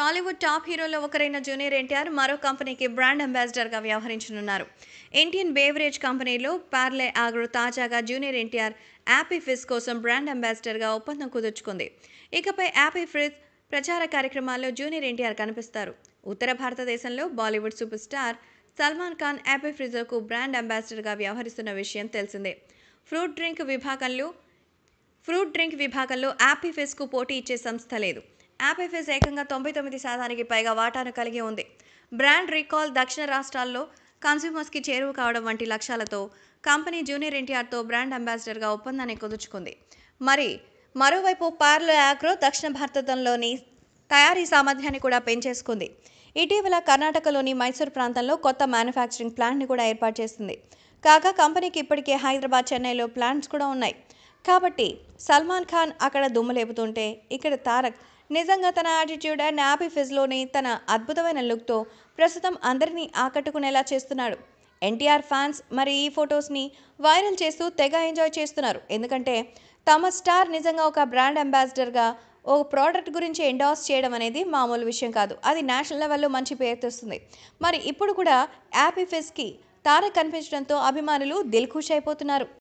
Tollywood top హీరోలో ఒకరైన junior NTR మరో కంపెనీకి బ్రాండ్ అంబాసిడర్గా వ్యవహరించనున్నారు ఇండియన్ బేవరేజ్ కంపెనీలో పార్లే ఆగ్రో తాజాగా జూనియర్ ఎన్టీఆర్ యాపీ ఫిజ్ కోసం బ్రాండ్ అంబాసిడర్గా ఒప్పందం కుదుర్చుకుంది ఇకపై యాపీ ఫిజ్ ప్రచార కార్యక్రమాల్లో జూనియర్ ఎన్టీఆర్ కనిపిస్తారు ఉత్తర భారతదేశంలో Bollywood super star Salman Khan Appy ఫ్రిజ్కు బ్రాండ్ అంబాసిడర్గా వ్యవహరిస్తున్న విషయం తెలిసిందే ఫ్రూట్ డ్రింక్ విభాగంలో ఫ్రూట్ డ్రింక్ విభాగంలో యాపీ ఫిజ్కు పోటీ ఇచ్చే సంస్థ లేదు యాపిఫిస్ ఏకంగా తొంభై తొమ్మిది శాతానికి పైగా వాటాను కలిగి ఉంది బ్రాండ్ రీకాల్ దక్షిణ రాష్ట్రాల్లో కన్స్యూమర్స్కి చేరువు కావడం వంటి లక్ష్యాలతో కంపెనీ జూనియర్ ఎన్టీఆర్తో బ్రాండ్ అంబాసిడర్గా ఒప్పందాన్ని కుదుర్చుకుంది మరి మరోవైపు పార్లో యాగ్రో దక్షిణ భారతదేశంలోని తయారీ సామర్థ్యాన్ని కూడా పెంచేసుకుంది ఇటీవల కర్ణాటకలోని మైసూర్ ప్రాంతంలో కొత్త మ్యానుఫ్యాక్చరింగ్ ప్లాంట్ని కూడా ఏర్పాటు చేసింది కాగా కంపెనీకి ఇప్పటికే హైదరాబాద్ చెన్నైలో ప్లాంట్స్ కూడా ఉన్నాయి కాబట్టి సల్మాన్ ఖాన్ అక్కడ లేపుతుంటే ఇక్కడ తారక్ నిజంగా తన యాటిట్యూడ్ అండ్ యాపీ ఫిజ్లోని తన అద్భుతమైన లుక్తో ప్రస్తుతం అందరినీ ఆకట్టుకునేలా చేస్తున్నాడు ఎన్టీఆర్ ఫ్యాన్స్ మరి ఈ ఫొటోస్ని వైరల్ చేస్తూ తెగ ఎంజాయ్ చేస్తున్నారు ఎందుకంటే తమ స్టార్ నిజంగా ఒక బ్రాండ్ అంబాసిడర్గా ఓ ప్రోడక్ట్ గురించి ఎండాస్ చేయడం అనేది మామూలు విషయం కాదు అది నేషనల్ లెవెల్లో మంచి పేరు తెస్తుంది మరి ఇప్పుడు కూడా యాపీ ఫిజ్కి తారక్ కనిపించడంతో అభిమానులు దిల్ఖుష్ అయిపోతున్నారు